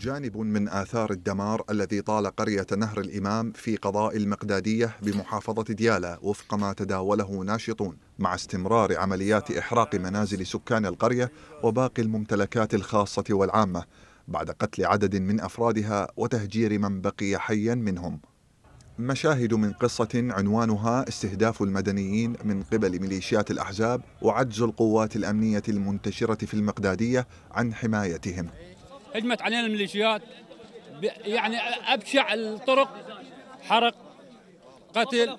جانب من آثار الدمار الذي طال قرية نهر الإمام في قضاء المقدادية بمحافظة ديالى وفق ما تداوله ناشطون مع استمرار عمليات إحراق منازل سكان القرية وباقي الممتلكات الخاصة والعامة بعد قتل عدد من أفرادها وتهجير من بقي حيا منهم مشاهد من قصة عنوانها استهداف المدنيين من قبل ميليشيات الأحزاب وعجز القوات الأمنية المنتشرة في المقدادية عن حمايتهم هجمت علينا الميليشيات يعني ابشع الطرق حرق قتل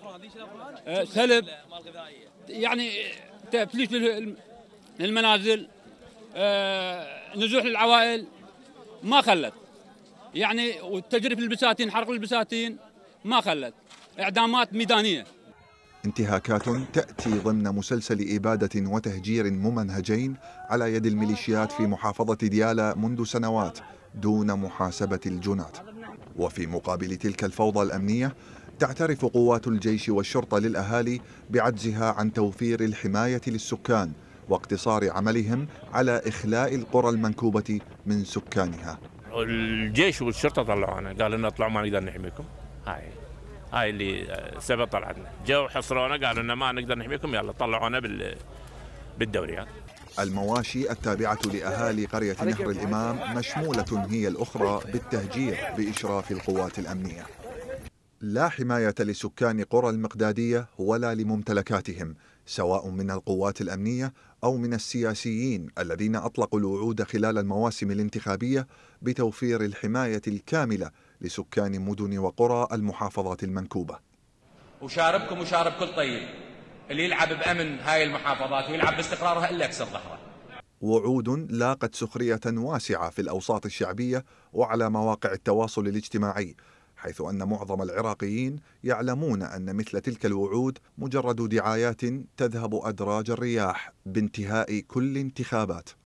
آه، سلب يعني تفليش للمنازل آه، نزوح للعوائل ما خلت يعني والتجريف للبساتين حرق البساتين ما خلت اعدامات ميدانيه انتهاكات تأتي ضمن مسلسل إبادة وتهجير ممنهجين على يد الميليشيات في محافظة ديالا منذ سنوات دون محاسبة الجنات وفي مقابل تلك الفوضى الأمنية تعترف قوات الجيش والشرطة للأهالي بعجزها عن توفير الحماية للسكان واقتصار عملهم على إخلاء القرى المنكوبة من سكانها الجيش والشرطة طلعونا قالوا لنا اطلعوا ما نقدر نحميكم هاي هاي اللي آه، سبب طلعتنا جو حصرونا قالوا لنا ما نقدر نحميكم يلا طلعونا بال بالدوريات المواشي التابعة لأهالي قرية نهر الإمام مشمولة هي الأخرى بالتهجير بإشراف القوات الأمنية لا حماية لسكان قرى المقدادية ولا لممتلكاتهم سواء من القوات الأمنية أو من السياسيين الذين أطلقوا الوعود خلال المواسم الانتخابية بتوفير الحماية الكاملة لسكان مدن وقرى المحافظات المنكوبة وشاربكم وشارب كل طيب اللي يلعب بأمن هاي المحافظات ويلعب باستقرارها إلا يكسر ظهره وعود لاقت سخرية واسعة في الأوساط الشعبية وعلى مواقع التواصل الاجتماعي حيث أن معظم العراقيين يعلمون أن مثل تلك الوعود مجرد دعايات تذهب أدراج الرياح بانتهاء كل انتخابات